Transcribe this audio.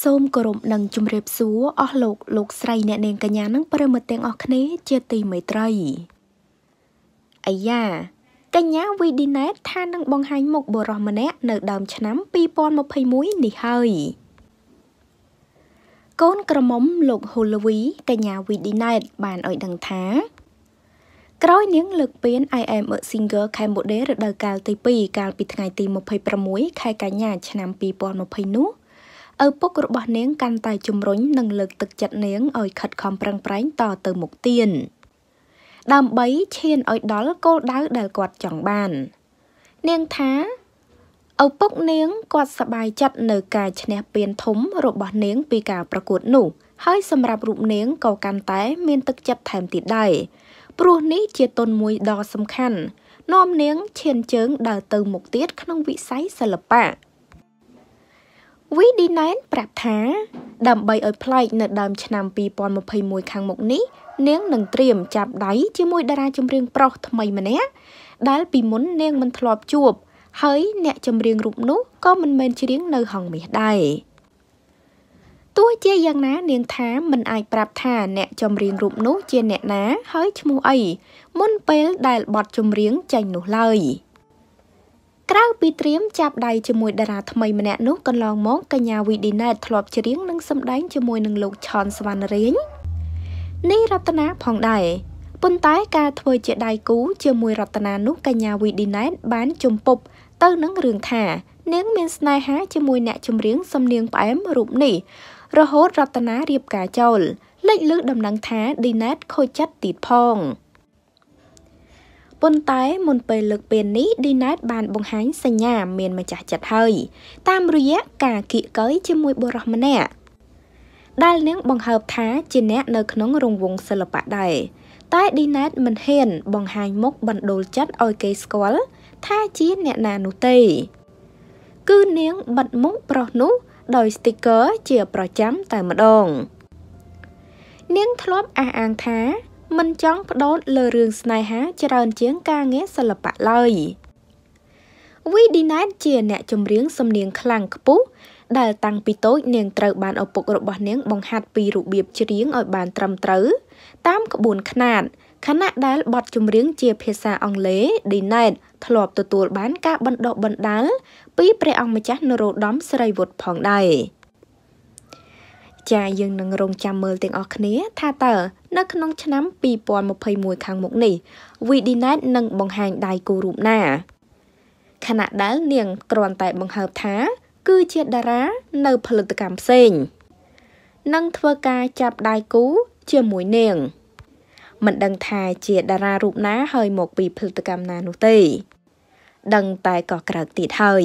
សូមគោរពនិងជម្រាបសួរអស់លោកលោកស្រីអ្នកនាងកញ្ញានិងប្រិមត្តទាំងអស់គ្នាជាទីមេត្រីអាយ៉ាកញ្ញាវីឌីណេតថានឹងបង្ហាញមុខបុរសម្នាក់ នៅ ដើមឆ្នាំ2021នេះហើយកូនក្រមុំលោកហ៊ូលវី កញ្ញាវីឌីណេតបានឲ្យដឹងថា ក្រោយនាងលើកពាន I am a singer Cambodia រដូវកាលទី2កាលពីថ្ងៃទី26ខែកញ្ញាឆ្នាំ2020នោះឪពុករបស់នាងកាន់តែជំរុញនិងលើកទឹកចិត្តនាងឲ្យខិតខំប្រឹងប្រែងតទៅមុខទៀតដើម្បីឈានឲ្យដល់គោលដៅដែលគាត់ចង់បាន នាងថាឪពុកនាងគាត់សប្បាយចិត្តនៅការឈ្នះពានធំរបស់នាងពីការប្រកួតនោះ ហើយសម្រាប់រូបនាងក៏កាន់តែមានទឹកចិត្តថែមទៀតដែរព្រោះនេះជាទុនមួយដ៏សំខាន់នាំនាងឈានជើងដើរទៅមុខទៀតក្នុងវិស័យសិល្បៈវីឌីណែនប្រាប់ថា ដើម្បីឲ្យប្លែកនៅដើមឆ្នាំ2021ខាងមុខនេះនាងនឹងត្រៀមចាប់ដៃជាមួយតារាចម្រៀងប្រុសថ្មីម្នាក់ដែលពីមុននាងមិនធ្លាប់ជួបហើយអ្នកចម្រៀងរូបនោះក៏មិនមែនច្រៀងនៅហងមាសដែរទោះជាយ៉ាងណា នាងថាមិនអាចប្រាប់ថា អ្នកចម្រៀងរូបនោះជាអ្នកណា ហើយឈ្មោះអីមុនពេលដែលបទចម្រៀងចេញនោះឡើយ។ក្រៅពីត្រៀមចាប់ដៃជាមួយតារាថ្មីម្នាក់នោះកន្លងមកកញ្ញាវីឌីណែតធ្លាប់ច្រៀងនិងសម្ដែងជាមួយនឹងលោកឆនសវណ្ណរាញនីរតនាផងដែរប៉ុន្តែ ការធ្វើជាដៃគូជាមួយរតនានោះកញ្ញាវីឌីណែតបានជំពប់ទៅនឹងរឿងថានាងមានស្នេហាជាមួយអ្នកចម្រៀងសំនៀងផ្អែមរូបនេះរហូតរតនារៀបការចោលលេចលឺដំណឹងថាឌីណែតខូចចិត្តទៀតផងប៉ុន្តែមុនពេលលើកពេលនេះ Dinet បានបង្ហាញសញ្ញាមានម្ចាស់ចិត្តហើយតាមរយៈការគៀកកើយជាមួយបុរសម្នាក់ដែលនាងបង្ហើបថាជាអ្នកនៅក្នុងរង្វង់សិល្បៈដែរតែ Dinet មិនហ៊ាន បង្ហាញមុខបណ្ដូលចិត្តឲ្យគេស្គាល់ថាជាអ្នកណានោះទេគឺនាងបិទមុខប្រុសនោះដោយ sticker ជាប្រចាំតែម្ដងនាងធ្លាប់អះអាងថាមិនចង់ផ្ដោតលើរឿងស្នេហាច្រើនជាងការងារសិល្បៈឡើយ We Dinette ជាអ្នកចម្រៀងសំនៀងខ្លាំងខ្ពស់ដែល តាំងពីតូចនាងត្រូវបានឪពុករបស់នាងបង្ហាត់ពីរបៀបច្រៀងឲ្យបានត្រឹមត្រូវតាមក្បួនខ្នាតខណៈដែលបទចម្រៀងជាភាសាអង់គ្លេស Dinette ធ្លាប់ទទួលបាន ការបណ្ដុះបណ្ដាលពីព្រះអង្គម្ចាស់នរោត្តមស្រីវុឌ្ឍផងដែរ។ចាយើងនឹងរងចាំមើលទាំងអស់គ្នា ថាតើនៅក្នុងឆ្នាំ2021ខាងមុខនេះ VDNet នឹងបង្ហាញដៃគូរូបណាខណៈដែលនាងគ្រាន់តែបង្ហើបថា គឺជាតារា នៅផលិតកម្មផ្សេងនឹងធ្វើការចាប់ដៃគូជាមួយនាង មិនដឹងថាជាតារារូបណាហើយមកពីផលិតកម្មណានោះទេដឹងតែក៏ក្រៅទៀតហើយ